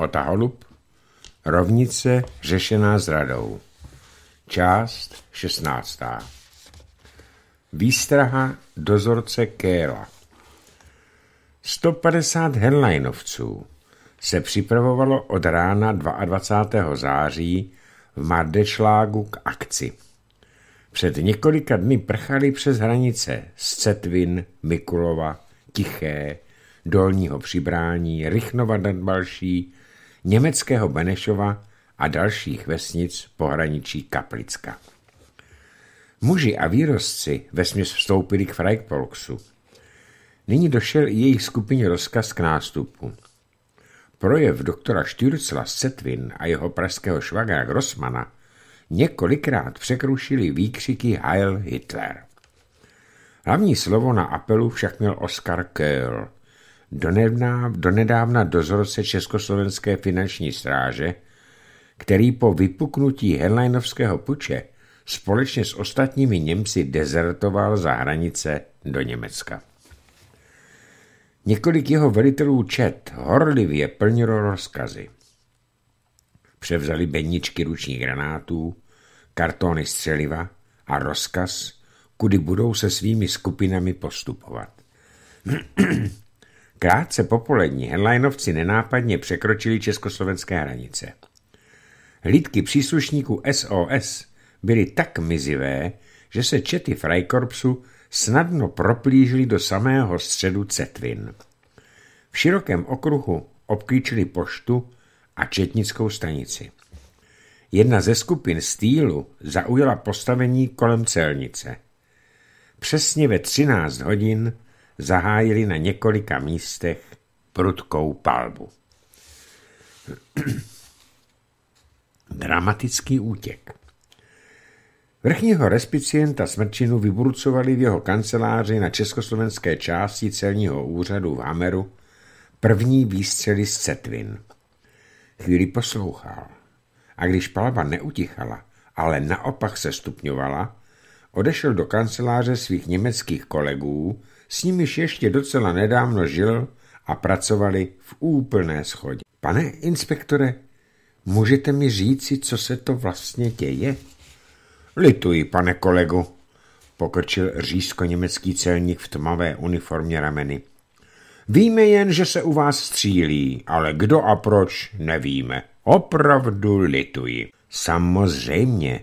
Otaholub. holub, rovnice řešená zradou. Část 16. Výstraha dozorce Kéla 150 headlinovců se připravovalo od rána 22. září v Mardešlágu k akci. Před několika dny prchali přes hranice z Cetvin, Mikulova, Tiché, Dolního Přibrání, Rychnova nad Balší, německého Benešova a dalších vesnic pohraničí Kaplicka. Muži a výrozci vesměs vstoupili k Freikpolksu. Nyní došel i jejich skupině rozkaz k nástupu. Projev doktora Štyrcla Setvin a jeho pražského švagra Grossmana několikrát překrušili výkřiky Heil Hitler. Hlavní slovo na apelu však měl Oskar Köhl – donedávna dozorce Československé finanční stráže, který po vypuknutí Henleinovského puče společně s ostatními Němci dezertoval za hranice do Německa. Několik jeho velitelů čet horlivě plnilo rozkazy. Převzali beničky ručních granátů, kartony střeliva a rozkaz, kudy budou se svými skupinami postupovat. Krátce popolední polední nenápadně překročili československé hranice. Lidky příslušníků SOS byly tak mizivé, že se čety Freikorpsu snadno proplížily do samého středu Cetvin. V širokém okruhu obklíčili poštu a četnickou stanici. Jedna ze skupin stýlu zaujala postavení kolem celnice. Přesně ve 13 hodin zahájili na několika místech prudkou palbu. Dramatický útěk Vrchního respicienta smrčinu vyburcovali v jeho kanceláři na československé části celního úřadu v Hameru první výstřely z Cetvin. Chvíli poslouchal a když palba neutichala, ale naopak se stupňovala, odešel do kanceláře svých německých kolegů, s nimiž ještě docela nedávno žil a pracovali v úplné schodě. Pane inspektore, můžete mi říci, co se to vlastně děje? Lituji, pane kolegu, pokrčil řízko-německý celník v tmavé uniformě rameny. Víme jen, že se u vás střílí, ale kdo a proč, nevíme. Opravdu lituji. Samozřejmě,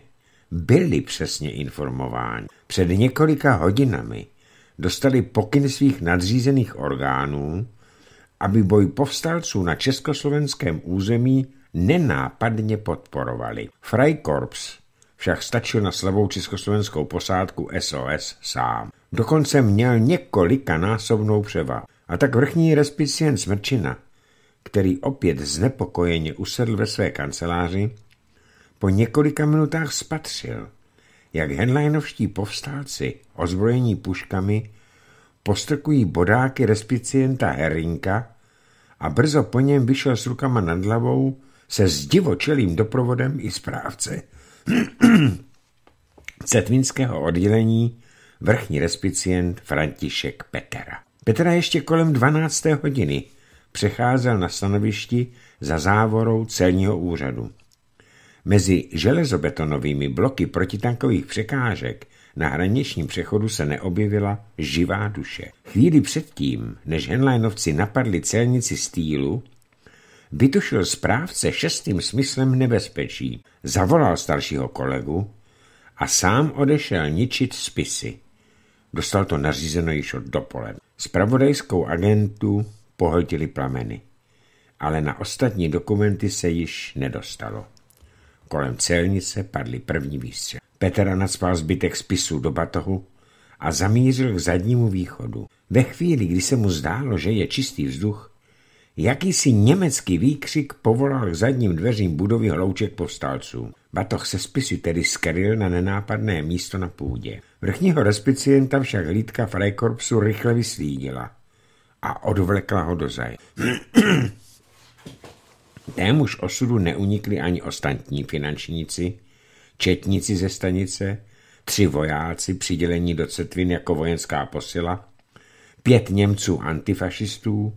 byli přesně informováni. Před několika hodinami dostali pokyn svých nadřízených orgánů, aby boj povstalců na československém území nenápadně podporovali. Freikorps však stačil na slabou československou posádku SOS sám. Dokonce měl několika násobnou převa. A tak vrchní respicien Smrčina, který opět znepokojeně usedl ve své kanceláři, po několika minutách spatřil, jak henleinovští povstalci, ozbrojení puškami, postrkují bodáky respicienta Herinka a brzo po něm vyšel s rukama nad hlavou se zdivočelým doprovodem i správce cetvinského oddělení vrchní respicient František Petera. Petra ještě kolem 12. hodiny přecházel na stanovišti za závorou celního úřadu. Mezi železobetonovými bloky protitankových překážek na hraničním přechodu se neobjevila živá duše. Chvíli předtím, než Henleinovci napadli celnici Stýlu, vytušil správce šestým smyslem nebezpečí, zavolal staršího kolegu a sám odešel ničit spisy. Dostal to nařízeno již od dopoledne. Spravodajskou agentu pohltili plameny, ale na ostatní dokumenty se již nedostalo. Kolem celnice padly první výstřely. Petra nadspal zbytek spisu do batohu a zamířil k zadnímu východu. Ve chvíli, kdy se mu zdálo, že je čistý vzduch, jakýsi německý výkřik povolal k zadním dveřím budovy hlouček povstalců. Batoh se spisy tedy skryl na nenápadné místo na půdě. Vrchního respicienta však hlídka Freikorpsu rychle vyslídila a odvlekla ho do zaj. Témuž osudu neunikli ani ostatní finančníci, četníci ze stanice, tři vojáci přidělení do Cetvin jako vojenská posila, pět Němců antifašistů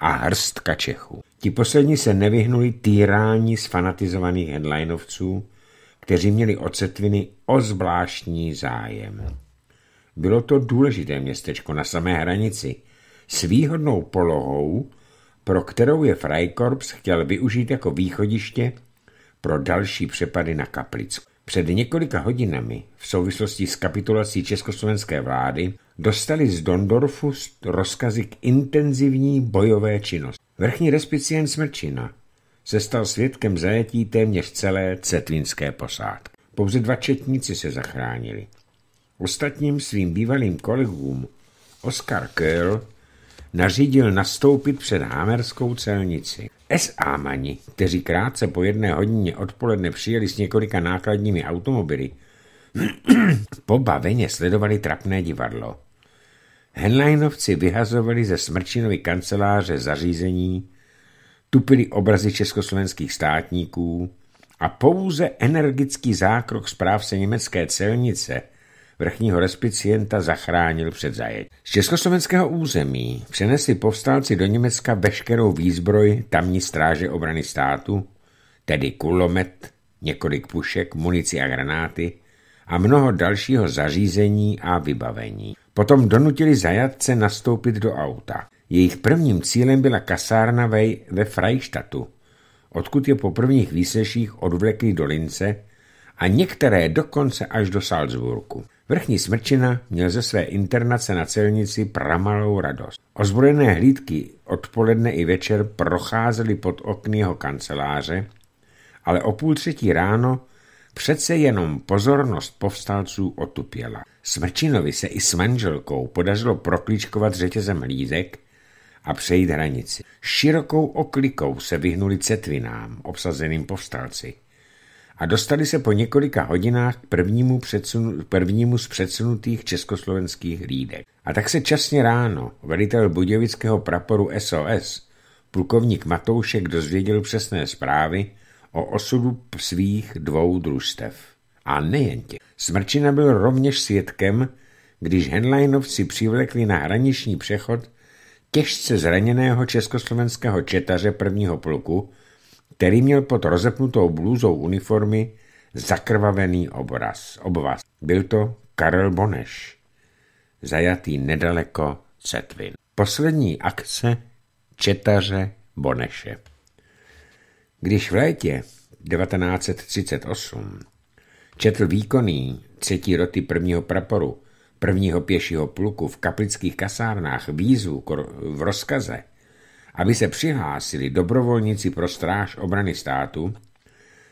a hrstka Čechů. Ti poslední se nevyhnuli týrání z fanatizovaných headlinovců, kteří měli o Cetviny o zvláštní zájem. Bylo to důležité městečko na samé hranici, s výhodnou polohou, pro kterou je Freikorps chtěl využít jako východiště pro další přepady na Kaplicku. Před několika hodinami v souvislosti s kapitulací československé vlády dostali z Dondorfu rozkazy k intenzivní bojové činnosti. Vrchní respicient Smrčina se stal svědkem zajetí téměř celé cetvínské posádky. Pouze dva četníci se zachránili. Ostatním svým bývalým kolegům Oskar Köhl nařídil nastoupit před hámerskou celnici. SA-mani, kteří krátce po jedné hodině odpoledne přijeli s několika nákladními automobily, pobaveně sledovali trapné divadlo. Henleinovci vyhazovali ze smrčinovy kanceláře zařízení, tupili obrazy československých státníků a pouze energický zákrok správce německé celnice – vrchního respicienta zachránil před zajet. Z československého území přenesli povstalci do Německa veškerou výzbroj tamní stráže obrany státu, tedy kulomet, několik pušek, munici a granáty a mnoho dalšího zařízení a vybavení. Potom donutili zajatce nastoupit do auta. Jejich prvním cílem byla kasárna ve Freistatu, odkud je po prvních výseších odvlekli do Lince a některé dokonce až do Salzburku. Vrchní smrčina měl ze své internace na celnici pramalou radost. Ozbrojené hlídky odpoledne i večer procházely pod okny jeho kanceláře, ale o půl třetí ráno přece jenom pozornost povstalců otupěla. Smrčinovi se i s manželkou podařilo proklíčkovat řetězem hlídek a přejít hranici. Širokou oklikou se vyhnuli cetvinám, obsazeným povstalci a dostali se po několika hodinách k prvnímu, předsunu, prvnímu z předsunutých československých hlídek. A tak se časně ráno velitel budějovického praporu SOS, plukovník Matoušek, dozvěděl přesné zprávy o osudu svých dvou družstev. A nejen tě. Smrčina byl rovněž svědkem, když Henleinovci přivlekli na hraniční přechod těžce zraněného československého četaře prvního pluku, který měl pod rozepnutou blůzou uniformy zakrvavený obraz, obvaz. Byl to Karel Boneš, zajatý nedaleko Cetvin. Poslední akce Četaře Boneše. Když v létě 1938 četl výkonný třetí roty prvního praporu prvního pěšího pluku v kaplických kasárnách výzvu v rozkaze, aby se přihlásili dobrovolníci pro stráž obrany státu,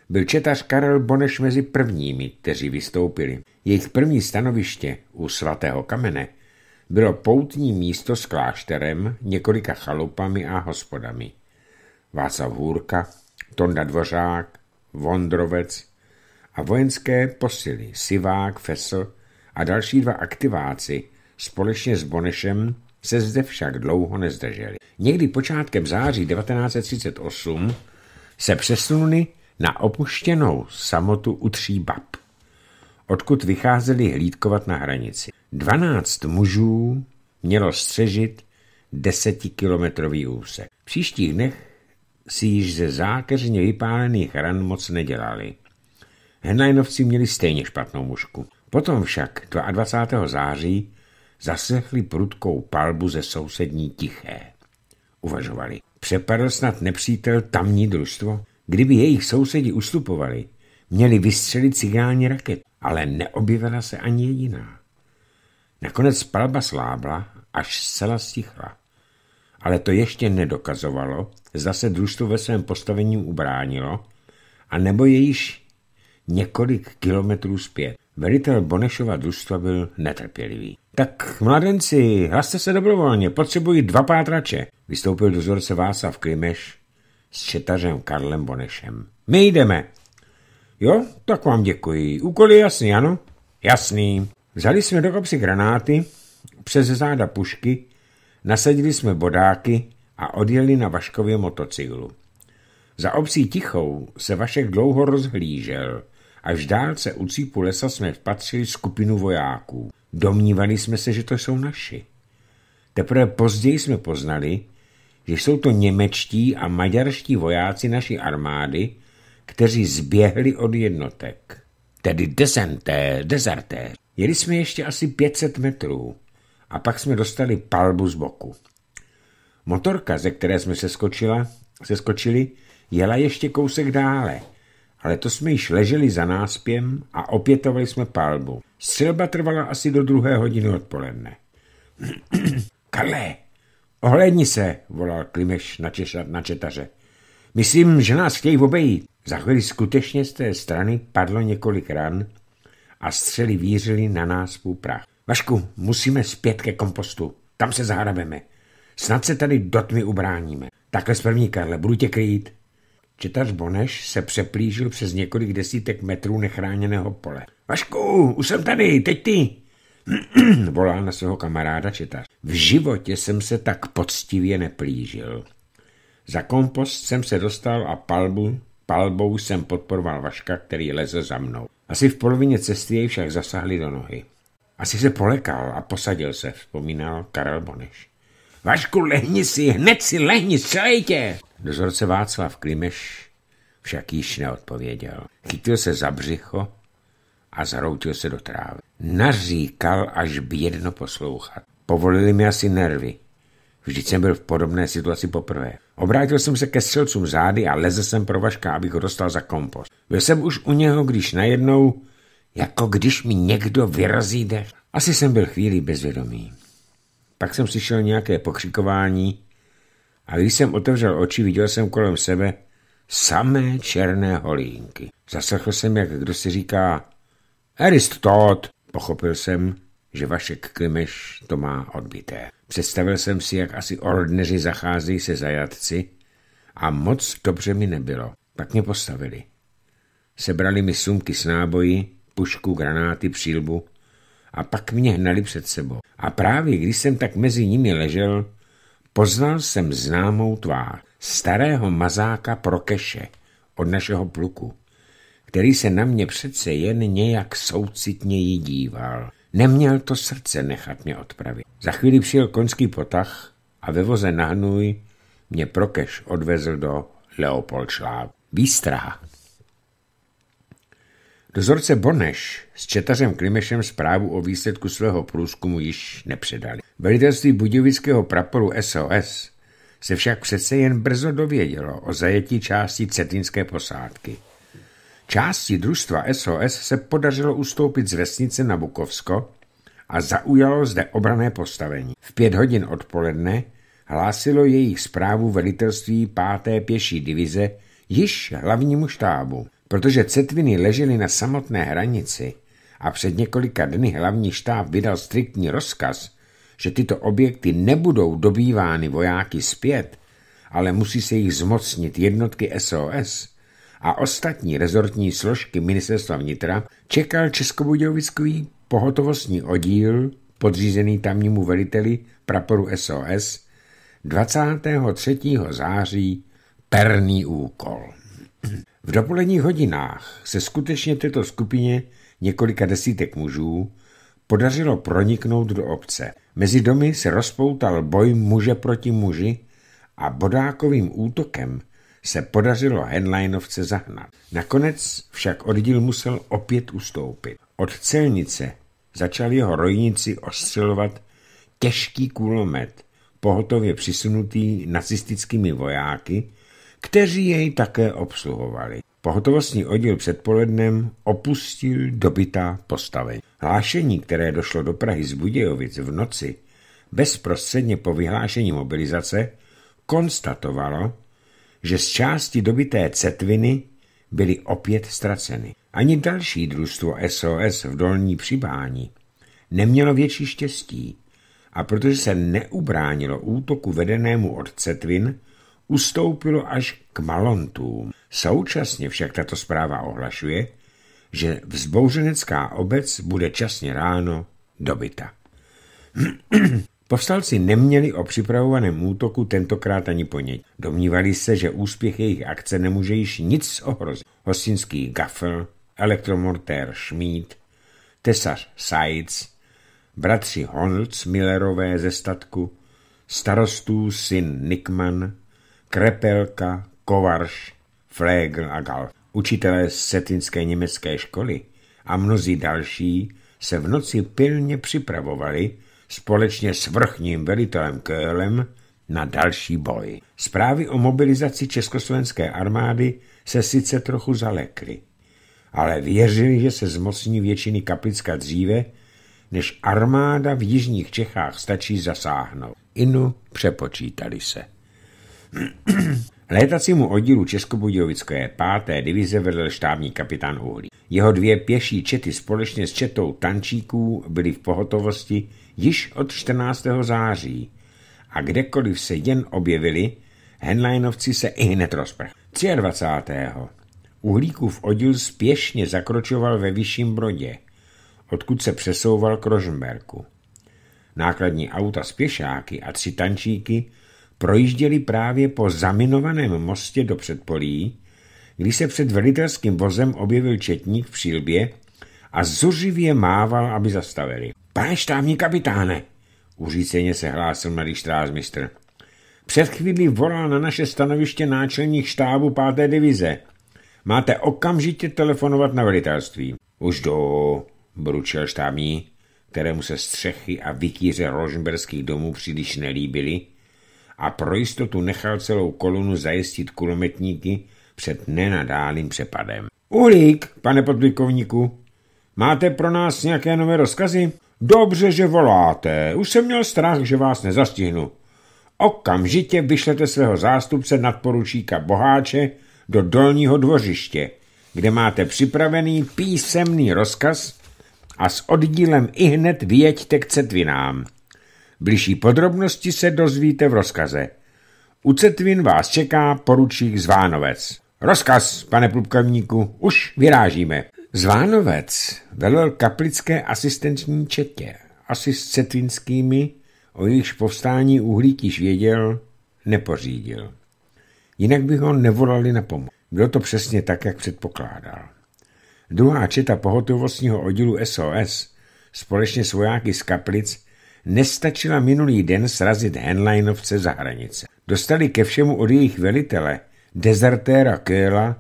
byl četař Karel Boneš mezi prvními, kteří vystoupili. Jejich první stanoviště u svatého kamene bylo poutní místo s klášterem, několika chalupami a hospodami. Václav Hůrka, Tonda Dvořák, Vondrovec a vojenské posily Sivák, Fesl a další dva aktiváci společně s Bonešem se zde však dlouho nezdrželi. Někdy počátkem září 1938 se přesunuli na opuštěnou samotu u tří bab, odkud vycházeli hlídkovat na hranici. Dvanáct mužů mělo střežit desetikilometrový úsek. V příštích dnech si již ze zákeřně vypálených ran moc nedělali. Henleinovci měli stejně špatnou mužku. Potom však 22. září Zasechli prudkou palbu ze sousední tiché. Uvažovali, přepadl snad nepřítel tamní družstvo? Kdyby jejich sousedi ustupovali, měli vystřelit signální raket, ale neobjevila se ani jediná. Nakonec palba slábla, až zcela stichla. Ale to ještě nedokazovalo, zda se družstvo ve svém postavení ubránilo, a nebo je již několik kilometrů zpět. Velitel Bonešova družstva byl netrpělivý. Tak, mladenci, hlaste se dobrovolně, Potřebují dva pátrače, vystoupil dozorce Václav Klimeš s četařem Karlem Bonešem. My jdeme. Jo, tak vám děkuji. Úkol je jasný, ano? Jasný. Vzali jsme do kapsy granáty, přes záda pušky, nasadili jsme bodáky a odjeli na Vaškově motocyklu. Za obcí Tichou se Vašek dlouho rozhlížel. Až dálce u cípu lesa jsme vpatřili skupinu vojáků. Domnívali jsme se, že to jsou naši. Teprve později jsme poznali, že jsou to němečtí a maďarští vojáci naší armády, kteří zběhli od jednotek. Tedy desenté, dezerté. Jeli jsme ještě asi 500 metrů a pak jsme dostali palbu z boku. Motorka, ze které jsme se skočila, se skočili, jela ještě kousek dále Letos jsme již leželi za náspěm a opětovali jsme palbu. Silba trvala asi do druhé hodiny odpoledne. Karle, ohlédni se, volal Klimeš na, češa, na četaře. Myslím, že nás chtějí obejít. Za chvíli skutečně z té strany padlo několik ran a střely vířily na nás půl prach. Vašku, musíme zpět ke kompostu. Tam se zahrabeme. Snad se tady do tmy ubráníme. Takhle první Karle, budu tě krýt. Četař Boneš se přeplížil přes několik desítek metrů nechráněného pole. Vašku, už jsem tady, teď ty! volá na svého kamaráda četař. V životě jsem se tak poctivě neplížil. Za kompost jsem se dostal a palbu, palbou jsem podporoval Vaška, který leze za mnou. Asi v polovině cesty jej však zasahli do nohy. Asi se polekal a posadil se, vzpomínal Karel Boneš. Vašku, lehni si, hned si lehni, střelej tě! Dozorce Václav Klimeš však již neodpověděl. Chytil se za břicho a zaroutil se do trávy. Naříkal, až bědno poslouchat. Povolili mi asi nervy. Vždyť jsem byl v podobné situaci poprvé. Obrátil jsem se ke střelcům zády a leze jsem pro Vaška, abych ho dostal za kompost. Byl jsem už u něho, když najednou, jako když mi někdo vyrazí dech. Asi jsem byl chvíli bezvědomý. Pak jsem slyšel nějaké pokřikování a když jsem otevřel oči, viděl jsem kolem sebe samé černé holínky. Zaslechl jsem, jak kdo si říká Aristot. Pochopil jsem, že Vašek Klimeš to má odbité. Představil jsem si, jak asi ordneři zacházejí se zajatci a moc dobře mi nebylo. Pak mě postavili. Sebrali mi sumky s náboji, pušku, granáty, přílbu a pak mě hnali před sebou. A právě když jsem tak mezi nimi ležel, poznal jsem známou tvář starého mazáka Prokeše od našeho pluku, který se na mě přece jen nějak soucitněji díval. Neměl to srdce nechat mě odpravit. Za chvíli přijel konský potah a ve voze nahnuj mě Prokeš odvezl do Leopoldšlávu. Výstraha. Dozorce Boneš s Četařem Klimešem zprávu o výsledku svého průzkumu již nepředali. Velitelství budějovického praporu SOS se však přece jen brzo dovědělo o zajetí části cetinské posádky. Části družstva SOS se podařilo ustoupit z vesnice na Bukovsko a zaujalo zde obrané postavení. V pět hodin odpoledne hlásilo jejich zprávu velitelství 5. pěší divize již hlavnímu štábu. Protože cetviny ležely na samotné hranici a před několika dny hlavní štáb vydal striktní rozkaz, že tyto objekty nebudou dobývány vojáky zpět, ale musí se jich zmocnit jednotky SOS a ostatní rezortní složky ministerstva vnitra, čekal Českobudějovický pohotovostní oddíl podřízený tamnímu veliteli praporu SOS 23. září perný úkol. V dopoledních hodinách se skutečně této skupině několika desítek mužů podařilo proniknout do obce. Mezi domy se rozpoutal boj muže proti muži a bodákovým útokem se podařilo henleinovce zahnat. Nakonec však oddíl musel opět ustoupit. Od celnice začal jeho rojnici ostřelovat těžký kulomet, pohotově přisunutý nacistickými vojáky, kteří jej také obsluhovali. Pohotovostní oddíl předpolednem opustil dobytá postavení. Hlášení, které došlo do Prahy z Budějovic v noci, bezprostředně po vyhlášení mobilizace, konstatovalo, že z části dobité cetviny byly opět ztraceny. Ani další družstvo SOS v dolní přibání nemělo větší štěstí a protože se neubránilo útoku vedenému od Cetvin, ustoupilo až k Malontům. Současně však tato zpráva ohlašuje, že vzbouřenecká obec bude časně ráno dobita. Povstalci neměli o připravovaném útoku tentokrát ani ponětí. Domnívali se, že úspěch jejich akce nemůže již nic ohrozit. Hostinský Gaffel, elektromortér Schmid, tesař Seitz, bratři Honlc Millerové ze statku, starostů syn Nickman, Krepelka, Kovarš, Flegl a Gal, učitelé z Setinské německé školy a mnozí další se v noci pilně připravovali společně s vrchním velitelem Kölem na další boj. Zprávy o mobilizaci československé armády se sice trochu zalekly, ale věřili, že se zmocní většiny kaplicka dříve, než armáda v jižních Čechách stačí zasáhnout. Inu přepočítali se. Létacímu oddílu Českobudějovické páté divize vedl štábní kapitán Uhlí. Jeho dvě pěší čety společně s četou tančíků byly v pohotovosti již od 14. září a kdekoliv se jen objevili, Henleinovci se i hned rozprchli. 23. Uhlíkův oddíl spěšně zakročoval ve Vyšším Brodě, odkud se přesouval k Rožmberku. Nákladní auta s pěšáky a tři tančíky projížděli právě po zaminovaném mostě do předpolí, kdy se před velitelským vozem objevil četník v přílbě a zuřivě mával, aby zastavili. Pane štávní kapitáne, uříceně se hlásil mladý štrázmistr, Před chvílí volal na naše stanoviště náčelník štábu páté divize. Máte okamžitě telefonovat na velitelství. Už do, bručel štábní, kterému se střechy a vytíře rožmberských domů příliš nelíbily a pro jistotu nechal celou kolonu zajistit kulometníky před nenadálým přepadem. Uhlík, pane podlikovníku, máte pro nás nějaké nové rozkazy? Dobře, že voláte. Už jsem měl strach, že vás nezastihnu. Okamžitě vyšlete svého zástupce nadporučíka Boháče do dolního dvořiště, kde máte připravený písemný rozkaz a s oddílem i hned vyjeďte k cetvinám. Bližší podrobnosti se dozvíte v rozkaze. U Cetvin vás čeká poručík Zvánovec. Rozkaz, pane plukovníku, už vyrážíme. Zvánovec velel kaplické asistenční četě, asi s cetvinskými, o jejichž povstání uhlík již věděl, nepořídil. Jinak by ho nevolali na pomoc. Bylo to přesně tak, jak předpokládal. Druhá četa pohotovostního oddílu SOS společně s vojáky z kaplic nestačila minulý den srazit Henleinovce za hranice. Dostali ke všemu od jejich velitele, dezertéra Köhla,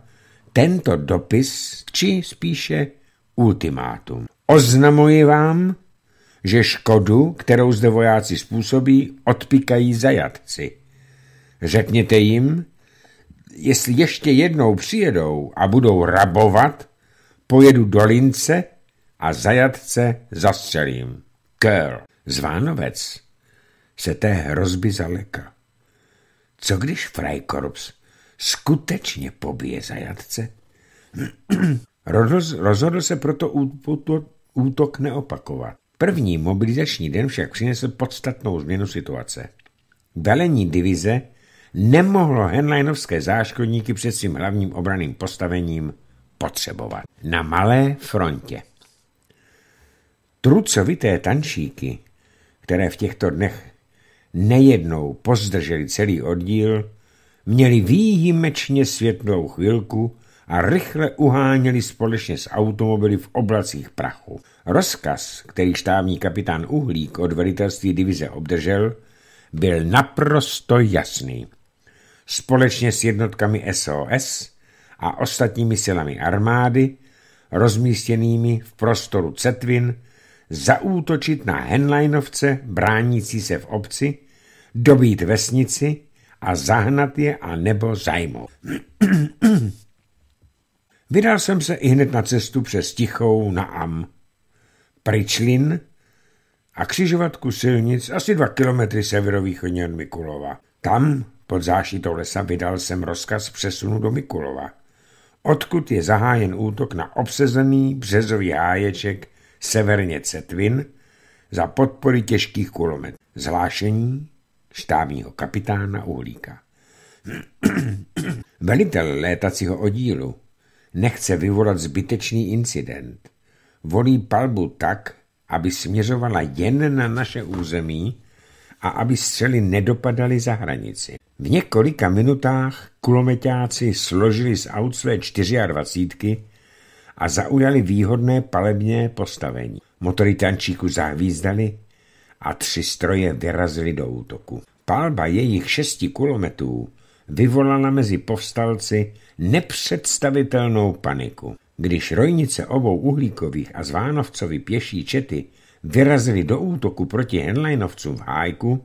tento dopis, či spíše ultimátum. Oznamuji vám, že škodu, kterou zde vojáci způsobí, odpikají zajatci. Řekněte jim, jestli ještě jednou přijedou a budou rabovat, pojedu do Lince a zajatce zastřelím. Curl. Zvánovec se té hrozby zaleka. Co když Freikorps skutečně pobije zajatce? rozhodl se proto útok neopakovat. První mobilizační den však přinesl podstatnou změnu situace. Velení divize nemohlo Henleinovské záškodníky před svým hlavním obraným postavením potřebovat. Na malé frontě. Trucovité tančíky které v těchto dnech nejednou pozdrželi celý oddíl, měli výjimečně světlou chvilku a rychle uháněli společně s automobily v oblacích prachu. Rozkaz, který štábní kapitán Uhlík od velitelství divize obdržel, byl naprosto jasný. Společně s jednotkami SOS a ostatními silami armády, rozmístěnými v prostoru Cetvin, zaútočit na henleinovce bránící se v obci, dobít vesnici a zahnat je a nebo zajmout. Vydal jsem se i hned na cestu přes Tichou na Am. Pryčlin a křižovatku silnic asi dva kilometry severovýchodně od Mikulova. Tam, pod zášitou lesa, vydal jsem rozkaz přesunu do Mikulova, odkud je zahájen útok na obsezený březový háječek severně Cetvin za podpory těžkých kulomet. Zhlášení štábního kapitána Uhlíka. Velitel létacího oddílu nechce vyvolat zbytečný incident. Volí palbu tak, aby směřovala jen na naše území a aby střely nedopadaly za hranici. V několika minutách kulometáci složili z aut své 24 a zaujali výhodné palebně postavení. Motory tančíku zahvízdali a tři stroje vyrazily do útoku. Palba jejich šesti kulometů vyvolala mezi povstalci nepředstavitelnou paniku. Když rojnice obou uhlíkových a zvánovcovi pěší čety vyrazili do útoku proti Henleinovcům v hájku,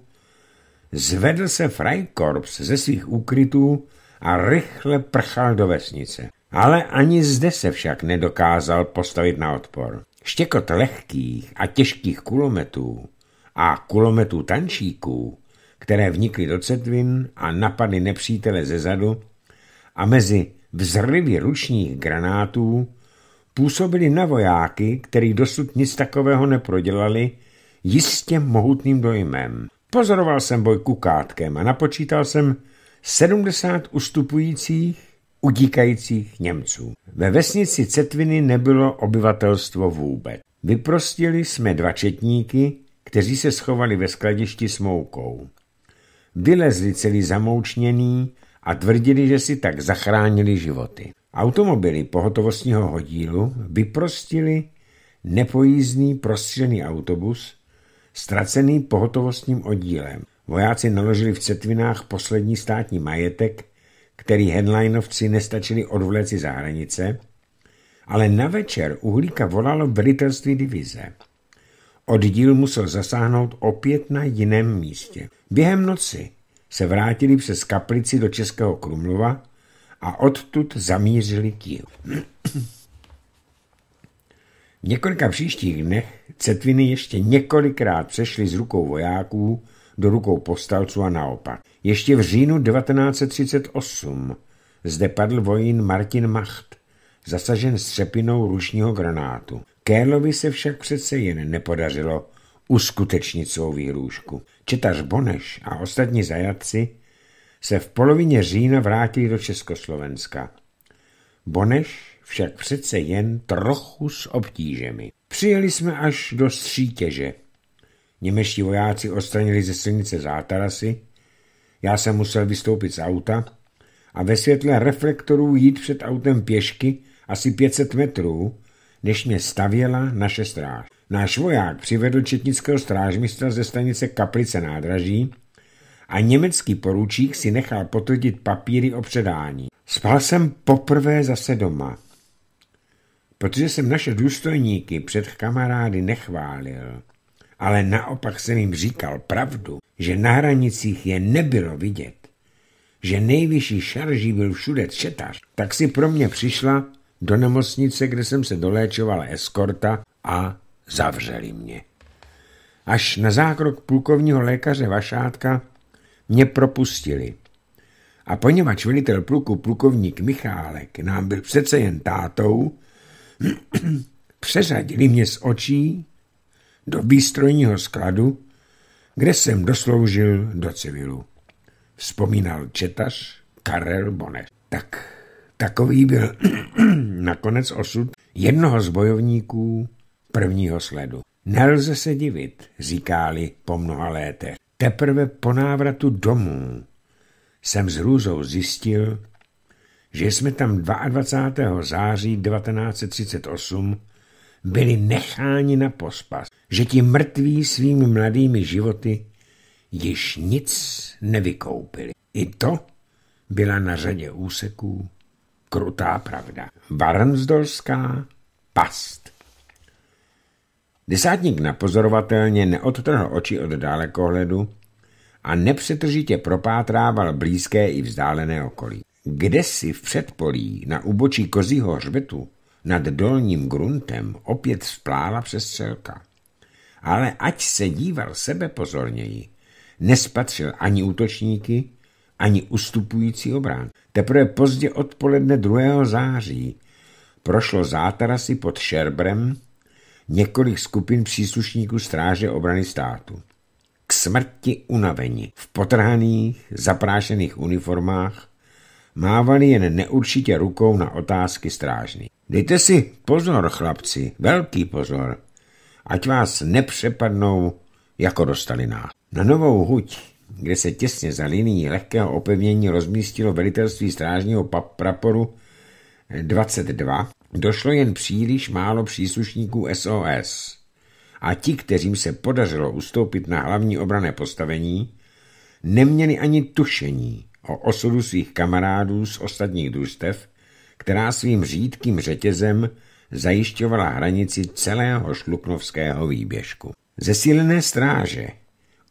zvedl se Freikorps ze svých úkrytů a rychle prchal do vesnice. Ale ani zde se však nedokázal postavit na odpor. Štěkot lehkých a těžkých kulometů a kulometů tančíků, které vnikly do cetvin a napadly nepřítele ze zadu a mezi vzrlivy ručních granátů působili na vojáky, který dosud nic takového neprodělali, jistě mohutným dojmem. Pozoroval jsem boj kukátkem a napočítal jsem 70 ustupujících utíkajících Němců. Ve vesnici Cetviny nebylo obyvatelstvo vůbec. Vyprostili jsme dva četníky, kteří se schovali ve skladišti s moukou. Vylezli celý zamoučněný a tvrdili, že si tak zachránili životy. Automobily pohotovostního hodílu vyprostili nepojízdný prostřený autobus, ztracený pohotovostním oddílem. Vojáci naložili v Cetvinách poslední státní majetek který headlinovci nestačili odvléci za hranice, ale na večer uhlíka volalo velitelství divize. Oddíl musel zasáhnout opět na jiném místě. Během noci se vrátili přes kaplici do Českého Krumlova a odtud zamířili k jihu. V několika příštích dnech Cetviny ještě několikrát přešly z rukou vojáků, do rukou postalců a naopak. Ještě v říjnu 1938 zde padl vojín Martin Macht, zasažen střepinou rušního granátu. Kélovi se však přece jen nepodařilo uskutečnit svou výhrůžku. Četař Boneš a ostatní zajatci se v polovině října vrátili do Československa. Boneš však přece jen trochu s obtížemi. Přijeli jsme až do Střítěže, Němečtí vojáci odstranili ze silnice zátarasy, já jsem musel vystoupit z auta a ve světle reflektorů jít před autem pěšky asi 500 metrů, než mě stavěla naše stráž. Náš voják přivedl četnického strážmistra ze stanice Kaplice nádraží a německý poručík si nechal potvrdit papíry o předání. Spal jsem poprvé zase doma. Protože jsem naše důstojníky před kamarády nechválil, ale naopak jsem jim říkal pravdu, že na hranicích je nebylo vidět, že nejvyšší šarží byl všude třetař, tak si pro mě přišla do nemocnice, kde jsem se doléčoval eskorta a zavřeli mě. Až na zákrok plukovního lékaře Vašátka mě propustili. A poněvadž velitel pluku plukovník Michálek nám byl přece jen tátou, přeřadili mě z očí do výstrojního skladu, kde jsem dosloužil do civilu. Vzpomínal četař Karel Boneš. Tak takový byl nakonec osud jednoho z bojovníků prvního sledu. Nelze se divit, říkáli po mnoha létech. Teprve po návratu domů jsem s hrůzou zjistil, že jsme tam 22. září 1938 byli necháni na pospas, že ti mrtví svými mladými životy již nic nevykoupili. I to byla na řadě úseků krutá pravda. Varnsdolská past. Desátník napozorovatelně neodtrhl oči od dálekohledu a nepřetržitě propátrával blízké i vzdálené okolí. Kde si v předpolí na ubočí kozího hřbetu nad dolním gruntem opět splála celka, Ale ať se díval sebe pozorněji, nespatřil ani útočníky, ani ustupující obrán. Teprve pozdě odpoledne 2. září prošlo zátarasy pod Šerbrem několik skupin příslušníků stráže obrany státu. K smrti unaveni, v potrhaných, zaprášených uniformách, mávali jen neurčitě rukou na otázky strážných. Dejte si pozor, chlapci, velký pozor, ať vás nepřepadnou, jako dostali nás. Na Novou huť, kde se těsně za linií lehkého opevnění rozmístilo velitelství strážního praporu 22, došlo jen příliš málo příslušníků SOS. A ti, kteřím se podařilo ustoupit na hlavní obrané postavení, neměli ani tušení o osudu svých kamarádů z ostatních družstev, která svým řídkým řetězem zajišťovala hranici celého šluknovského výběžku. Zesílené stráže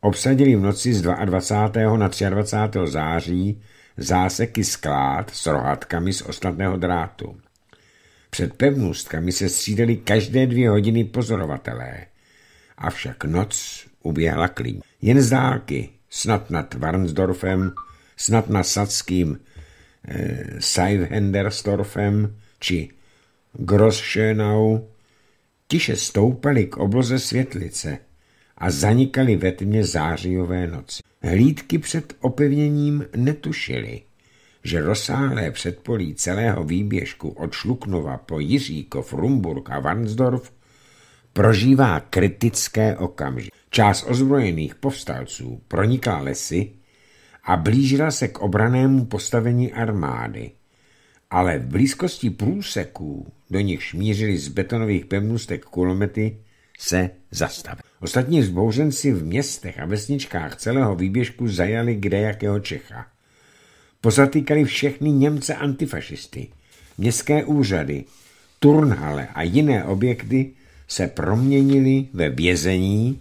obsadili v noci z 22. na 23. září záseky sklád s rohatkami z ostatného drátu. Před pevnostkami se střídali každé dvě hodiny pozorovatelé, avšak noc uběhla klid. Jen z dálky, snad nad Varnsdorfem, snad nad Sadským, Eh, Seivenderstorfem či Grosschenau tiše stoupali k obloze světlice a zanikali ve tmě zářijové noci. Hlídky před opevněním netušily, že rozsáhlé předpolí celého výběžku od Šluknova po Jiříkov, Rumburg a Varnsdorf prožívá kritické okamžiky. Část ozbrojených povstalců pronikla lesy, a blížila se k obranému postavení armády. Ale v blízkosti průseků, do nich šmířili z betonových pevnostek kulomety, se zastavil. Ostatní zbouřenci v městech a vesničkách celého výběžku zajali kdejakého Čecha. Pozatýkali všechny Němce antifašisty, městské úřady, turnhale a jiné objekty se proměnili ve vězení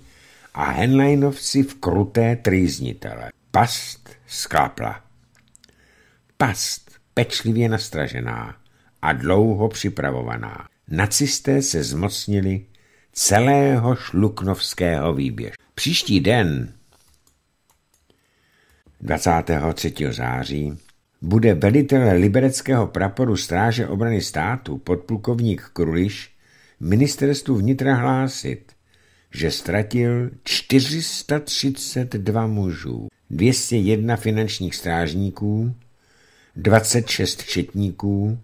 a Henleinovci v kruté trýznitele. Past skápla. Past pečlivě nastražená a dlouho připravovaná. Nacisté se zmocnili celého šluknovského výběž. Příští den, 23. září, bude velitel libereckého praporu Stráže obrany státu podplukovník Kruliš ministerstvu vnitra hlásit, že ztratil 432 mužů. 201 finančních strážníků, 26 četníků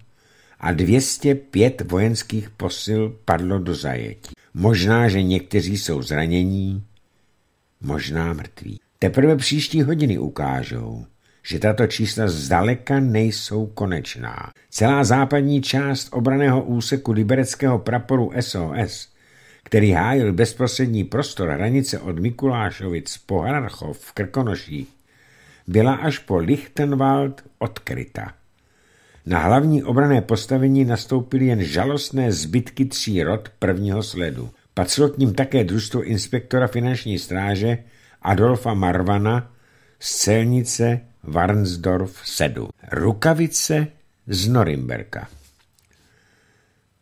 a 205 vojenských posil padlo do zajetí. Možná, že někteří jsou zranění, možná mrtví. Teprve příští hodiny ukážou, že tato čísla zdaleka nejsou konečná. Celá západní část obraného úseku libereckého praporu SOS který hájil bezprostřední prostor hranice od Mikulášovic po Harchov v Krkonoší, byla až po Lichtenwald odkryta. Na hlavní obrané postavení nastoupily jen žalostné zbytky tří rod prvního sledu. Patřilo k ním také družstvo inspektora finanční stráže Adolfa Marvana z celnice Varnsdorf 7. Rukavice z Norimberka.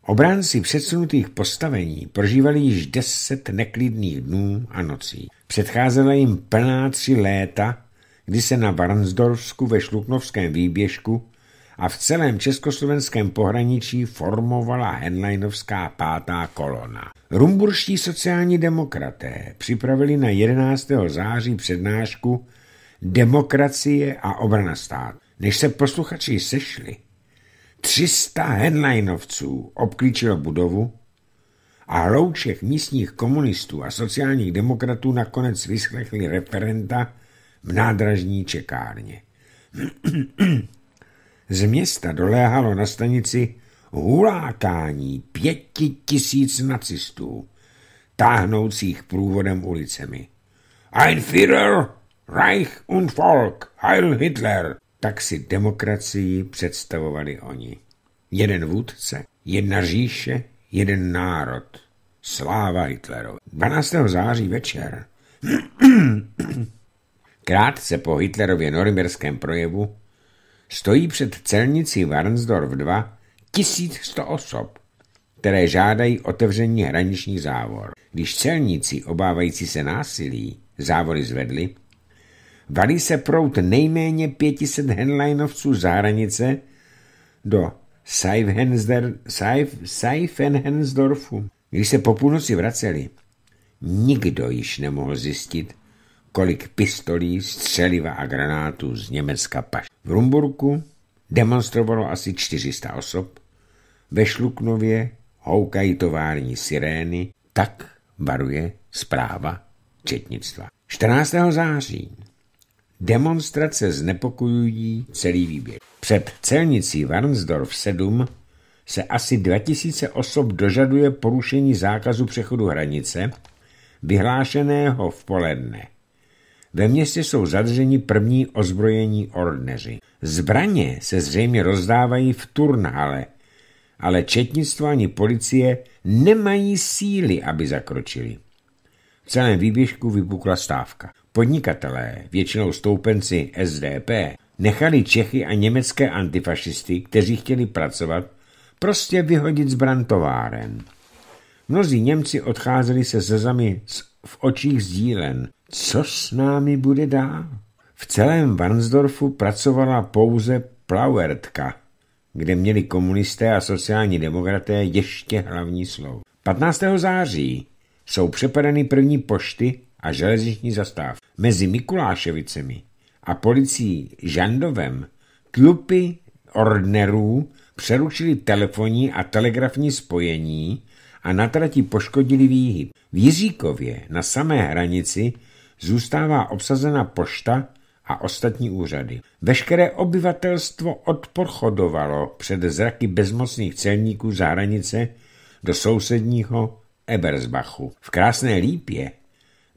Obránci předsunutých postavení prožívali již deset neklidných dnů a nocí. Předcházela jim plná tři léta, kdy se na Varnsdorfsku ve Šluknovském výběžku a v celém československém pohraničí formovala Henleinovská pátá kolona. Rumburští sociální demokraté připravili na 11. září přednášku Demokracie a obrana státu. Než se posluchači sešli, 300 headlinovců obklíčilo budovu a rouček místních komunistů a sociálních demokratů nakonec vyslechli referenta v nádražní čekárně. Z města doléhalo na stanici hulákání pěti tisíc nacistů, táhnoucích průvodem ulicemi. Ein Führer, Reich und Volk, Heil Hitler! Tak si demokracii představovali oni. Jeden vůdce, jedna říše, jeden národ. Sláva Hitlerovi. 12. září večer. Krátce po Hitlerově norimerském projevu stojí před celnicí Warnsdorf 2 1100 osob, které žádají otevření hraničních závor. Když celníci, obávající se násilí, závory zvedli, valí se prout nejméně 500 henleinovců záranice do Seifenhensdorfu. Když se po půlnoci vraceli, nikdo již nemohl zjistit, kolik pistolí, střeliva a granátů z Německa paš. V Rumburku demonstrovalo asi 400 osob, ve Šluknově houkají tovární sirény, tak varuje zpráva četnictva. 14. září Demonstrace znepokojují celý výběr. Před celnicí Varnsdorf 7 se asi 2000 osob dožaduje porušení zákazu přechodu hranice, vyhlášeného v poledne. Ve městě jsou zadrženi první ozbrojení ordneři. Zbraně se zřejmě rozdávají v turnhale, ale četnictvo ani policie nemají síly, aby zakročili. V celém výběžku vypukla stávka. Podnikatelé, většinou stoupenci SDP, nechali Čechy a německé antifašisty, kteří chtěli pracovat, prostě vyhodit z brantováren. Mnozí Němci odcházeli se zezami v očích sdílen. Co s námi bude dál? V celém Varnsdorfu pracovala pouze Plauertka, kde měli komunisté a sociální demokraté ještě hlavní slovo. 15. září jsou přepadeny první pošty a železniční zastávky. Mezi Mikuláševicemi a policií Žandovem tlupy ordnerů přerušili telefonní a telegrafní spojení a na trati poškodili výhyb. V Jiříkově na samé hranici zůstává obsazena pošta a ostatní úřady. Veškeré obyvatelstvo odporchodovalo před zraky bezmocných celníků za hranice do sousedního Ebersbachu. V krásné lípě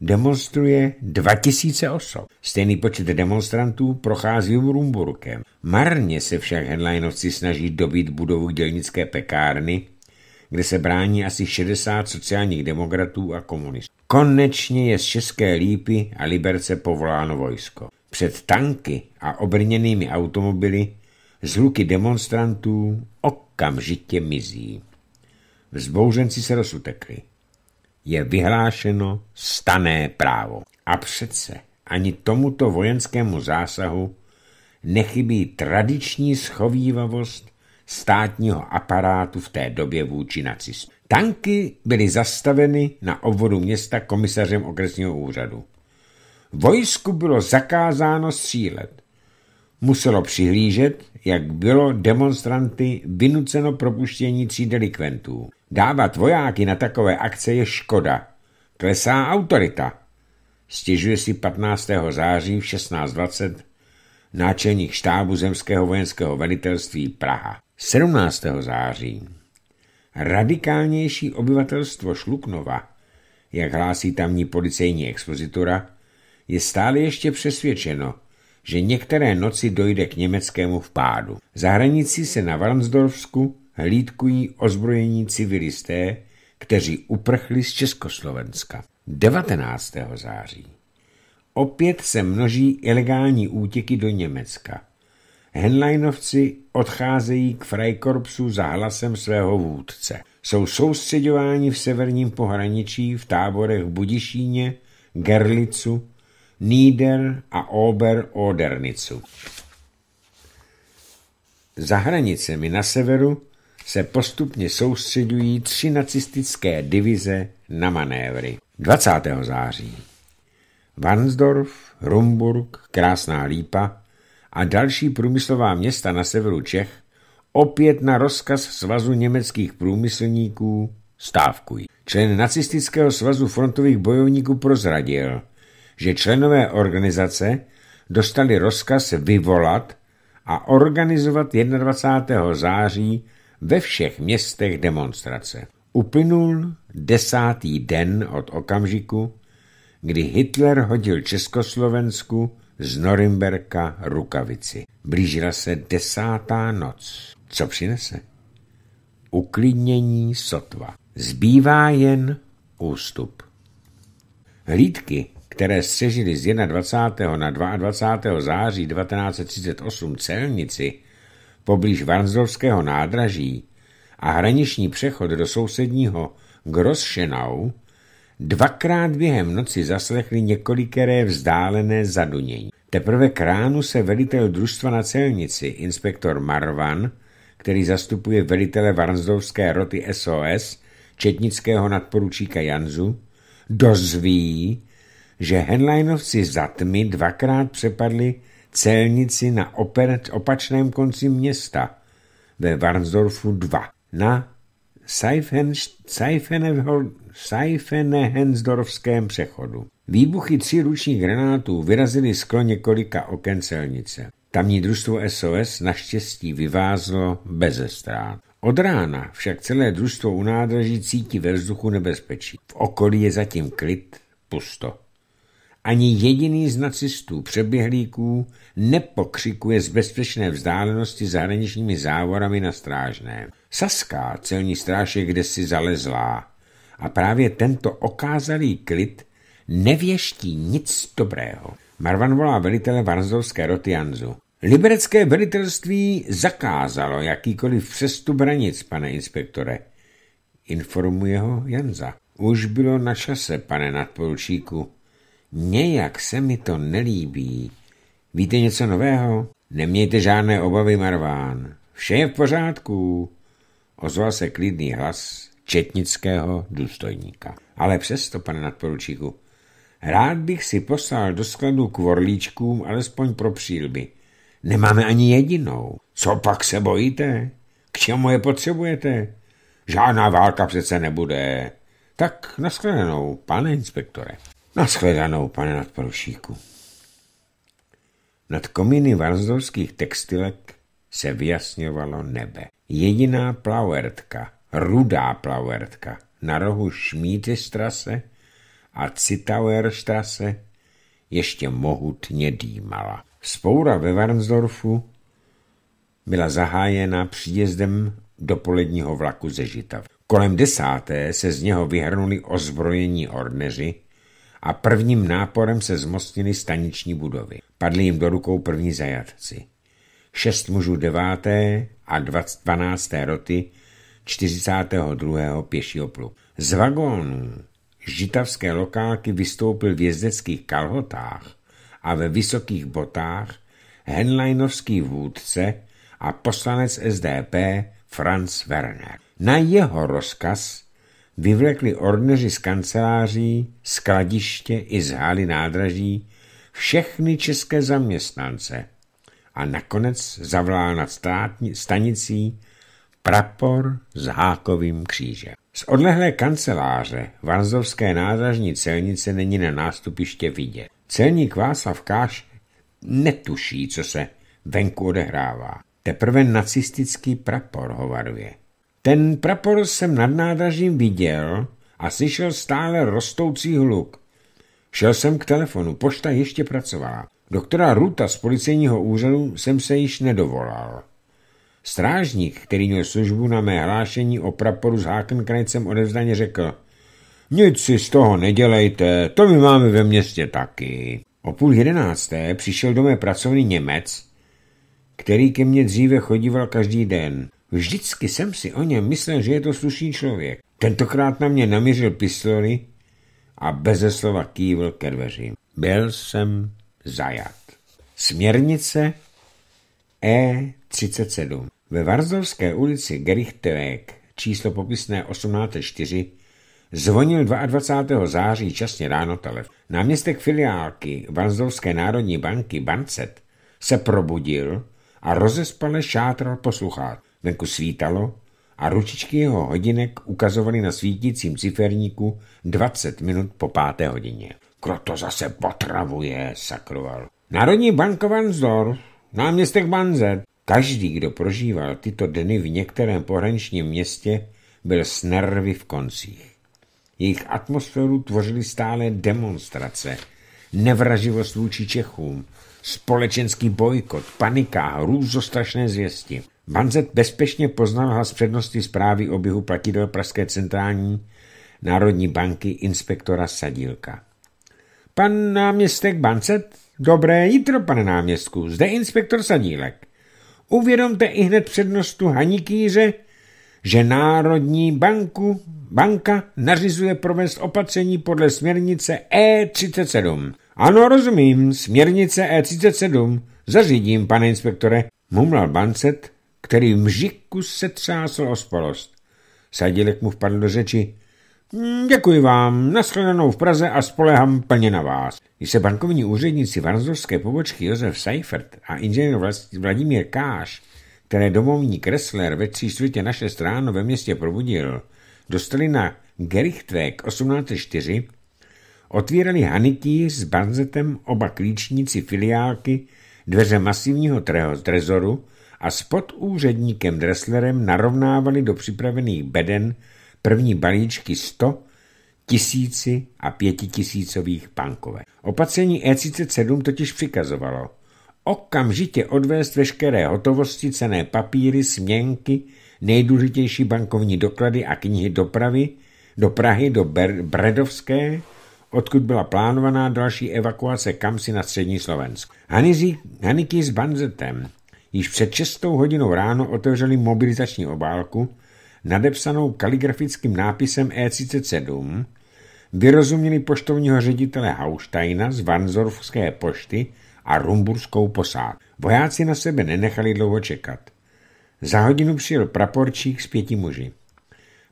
demonstruje 2000 osob. Stejný počet demonstrantů prochází v Rumburkem. Marně se však headlinovci snaží dobít budovu dělnické pekárny, kde se brání asi 60 sociálních demokratů a komunistů. Konečně je z České lípy a Liberce povoláno vojsko. Před tanky a obrněnými automobily zluky demonstrantů okamžitě mizí. Vzbouřenci se rozutekli je vyhlášeno stané právo. A přece ani tomuto vojenskému zásahu nechybí tradiční schovývavost státního aparátu v té době vůči nacistům. Tanky byly zastaveny na obvodu města komisařem okresního úřadu. Vojsku bylo zakázáno střílet muselo přihlížet, jak bylo demonstranty vynuceno propuštění tří delikventů. Dávat vojáky na takové akce je škoda. Klesá autorita. Stěžuje si 15. září v 16.20 náčelník štábu Zemského vojenského velitelství Praha. 17. září radikálnější obyvatelstvo Šluknova, jak hlásí tamní policejní expozitura, je stále ještě přesvědčeno, že některé noci dojde k německému vpádu. Za hranicí se na Varnsdorfsku hlídkují ozbrojení civilisté, kteří uprchli z Československa. 19. září. Opět se množí ilegální útěky do Německa. Henleinovci odcházejí k Freikorpsu za hlasem svého vůdce. Jsou soustředováni v severním pohraničí v táborech Budišíně, Gerlicu Nieder- a Ober-Odernicu. Za hranicemi na severu se postupně soustředují tři nacistické divize na manévry. 20. září Vansdorf, Rumburg, Krásná Lípa a další průmyslová města na severu Čech opět na rozkaz Svazu německých průmyslníků stávkují. Člen nacistického svazu frontových bojovníků prozradil, že členové organizace dostali rozkaz vyvolat a organizovat 21. září ve všech městech demonstrace. Uplynul desátý den od okamžiku, kdy Hitler hodil Československu z Norimberka rukavici. Blížila se desátá noc. Co přinese? Uklidnění sotva. Zbývá jen ústup. Hlídky které střežili z 21. na 22. září 1938 celnici poblíž Varnsdorfského nádraží a hraniční přechod do sousedního Grosschenau dvakrát během noci zaslechli několikeré vzdálené zadunění. Teprve k ránu se velitel družstva na celnici, inspektor Marvan, který zastupuje velitele Varnsdorfské roty SOS, četnického nadporučíka Janzu, dozví, že Henleinovci za tmy dvakrát přepadli celnici na opačném konci města, ve Varnsdorfu 2, na Seifenehensdorfském přechodu. Výbuchy tří ručních granátů vyrazily sklo několika oken celnice. Tamní družstvo SOS naštěstí vyvázlo bez ztrát. Od rána však celé družstvo u nádraží cítí ve vzduchu nebezpečí. V okolí je zatím klid, pusto. Ani jediný z nacistů přeběhlíků nepokřikuje z bezpečné vzdálenosti zahraničními závorami na strážné. Saská celní stráž je kde si zalezlá a právě tento okázalý klid nevěští nic dobrého. Marvan volá velitele Varzovské roty Janzu. Liberecké velitelství zakázalo jakýkoliv přestup hranic, pane inspektore. Informuje ho Janza. Už bylo na čase, pane nadporučíku. Nějak se mi to nelíbí. Víte něco nového? Nemějte žádné obavy, Marván. Vše je v pořádku, ozval se klidný hlas četnického důstojníka. Ale přesto, pane nadporučíku, rád bych si poslal do skladu k vorlíčkům alespoň pro přílby. Nemáme ani jedinou. Co pak se bojíte? K čemu je potřebujete? Žádná válka přece nebude. Tak nashledanou, pane inspektore. Naschledanou, pane nadporušíku. Nad komíny varzdorských textilek se vyjasňovalo nebe. Jediná plauertka, rudá plauertka, na rohu strase a Citauerstrase ještě mohutně dýmala. Spoura ve Varnsdorfu byla zahájena příjezdem dopoledního vlaku ze Žitav. Kolem desáté se z něho vyhrnuli ozbrojení orneři, a prvním náporem se zmocnili staniční budovy. Padli jim do rukou první zajatci. Šest mužů deváté a dvanácté roty 42. pěšího pluku. Z vagónů žitavské lokálky vystoupil v jezdeckých kalhotách a ve vysokých botách henleinovský vůdce a poslanec SDP Franz Werner. Na jeho rozkaz vyvlekli orneři z kanceláří, skladiště i z hály nádraží všechny české zaměstnance a nakonec zavlá nad státní, stanicí prapor s hákovým křížem. Z odlehlé kanceláře Varzovské nádražní celnice není na nástupiště vidět. Celník Václav Káš netuší, co se venku odehrává. Teprve nacistický prapor ho varuje. Ten prapor jsem nad nádražím viděl a slyšel stále rostoucí hluk. Šel jsem k telefonu, pošta ještě pracovala. Doktora Ruta z policejního úřadu jsem se již nedovolal. Strážník, který měl službu na mé hlášení o praporu s Hákenkrajcem odevzdaně řekl Nic si z toho nedělejte, to my máme ve městě taky. O půl jedenácté přišel do mé pracovny Němec, který ke mně dříve chodíval každý den. Vždycky jsem si o něm myslel, že je to slušný člověk. Tentokrát na mě namířil pistoli a beze slova kývil ke dveřím. Byl jsem zajat. Směrnice E37 ve Varzovské ulici Gerichterek číslo popisné 184, zvonil 22. září časně ráno telefon. Náměstek filiálky Varzovské národní banky Bancet se probudil a rozespale šátral posluchát. Venku svítalo a ručičky jeho hodinek ukazovaly na svítícím ciferníku 20 minut po páté hodině. Kdo to zase potravuje, sakroval. Národní banka Vansdorf, náměstek Banzer. Každý, kdo prožíval tyto dny v některém pohraničním městě, byl s nervy v koncích. Jejich atmosféru tvořily stále demonstrace, nevraživost vůči Čechům, společenský bojkot, panika, hrůzostrašné zvěsti. Banzet bezpečně poznal hlas přednosti zprávy o běhu platidel Pražské centrální národní banky inspektora Sadílka. Pan náměstek Bancet? Dobré jítro pane náměstku. Zde inspektor Sadílek. Uvědomte i hned přednostu Hanikýře, že Národní banku, banka nařizuje provést opatření podle směrnice E37. Ano, rozumím, směrnice E37. Zařídím, pane inspektore, mumlal Bancet který mžiku se třásl o spolost. Sadílek mu vpadl do řeči. Mm, děkuji vám, nashledanou v Praze a spolehám plně na vás. Když se bankovní úředníci varnzorské pobočky Josef Seifert a inženýr Vladimír Káš, které domovní kresler ve tří světě naše stráno ve městě probudil, dostali na Gerichtweg 1804, otvírali Haniky s Banzetem oba klíčníci filiálky dveře masivního trezoru, a spod úředníkem Dresslerem narovnávali do připravených beden první balíčky 100, tisíci a pětitisícových pankové. Opatření E37 totiž přikazovalo okamžitě odvést veškeré hotovosti, cené papíry, směnky, nejdůležitější bankovní doklady a knihy dopravy do Prahy, do Ber- Bredovské, odkud byla plánovaná další evakuace kamsi na střední Slovensku. Haniky s Banzetem Již před 6 hodinou ráno otevřeli mobilizační obálku, nadepsanou kaligrafickým nápisem E37, vyrozuměli poštovního ředitele Hausteina z Vanzorfské pošty a rumburskou posád. Vojáci na sebe nenechali dlouho čekat. Za hodinu přijel praporčík s pěti muži.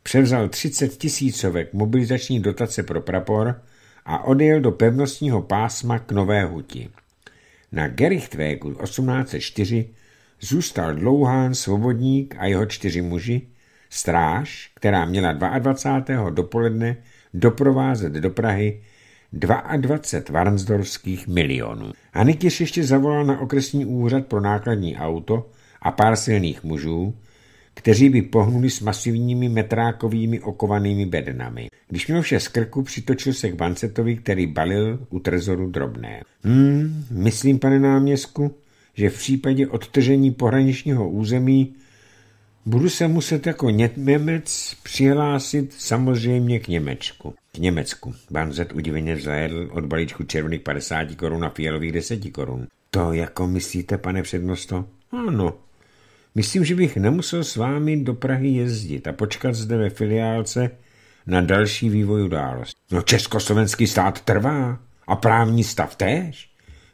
Převzal 30 tisícovek mobilizační dotace pro prapor a odjel do pevnostního pásma k Nové huti. Na Gerichtwegu 1804 zůstal Dlouhán Svobodník a jeho čtyři muži, stráž, která měla 22. dopoledne doprovázet do Prahy 22 varmsdorských milionů. Hanikiš ještě zavolal na okresní úřad pro nákladní auto a pár silných mužů, kteří by pohnuli s masivními metrákovými okovanými bednami. Když měl vše z krku, přitočil se k Bancetovi, který balil u trezoru drobné. Hmm, myslím, pane náměstku, že v případě odtržení pohraničního území budu se muset jako Němec přihlásit samozřejmě k Němečku. K Německu. Banzet udiveně vzhlédl od balíčku červených 50 korun a fialových 10 korun. To jako myslíte, pane přednosto? Ano. Myslím, že bych nemusel s vámi do Prahy jezdit a počkat zde ve filiálce na další vývoj událost. No československý stát trvá a právní stav též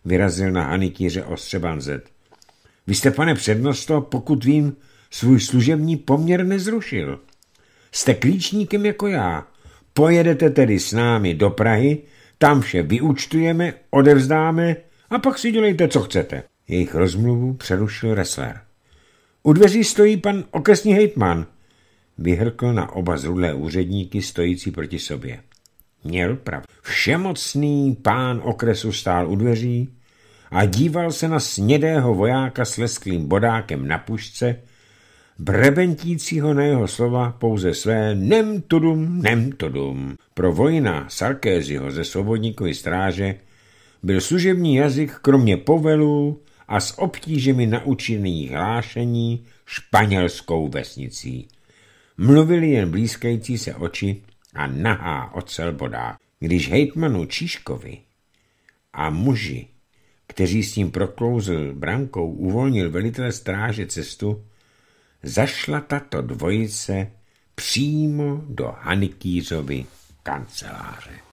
vyrazil na Ostřeban Z. Vy jste, pane přednosto, pokud vím, svůj služební poměr nezrušil. Jste klíčníkem jako já. Pojedete tedy s námi do Prahy, tam vše vyúčtujeme, odevzdáme a pak si dělejte, co chcete. Jejich rozmluvu přerušil Ressler. U dveří stojí pan okresní hejtman. Vyhrkl na oba zrudlé úředníky stojící proti sobě. Měl pravdu. Všemocný pán okresu stál u dveří, a díval se na snědého vojáka s lesklým bodákem na pušce, brebentícího na jeho slova pouze své nem tudum, nem tudum. Pro vojna Sarkézyho ze Svobodníkovi stráže byl služební jazyk kromě povelů a s obtížemi naučených hlášení španělskou vesnicí. Mluvili jen blízkající se oči a nahá ocel bodá, když hejtmanu Číškovi a muži kteří s ním proklouzl brankou, uvolnil velitel stráže cestu, zašla tato dvojice přímo do Hanikýřovy kanceláře.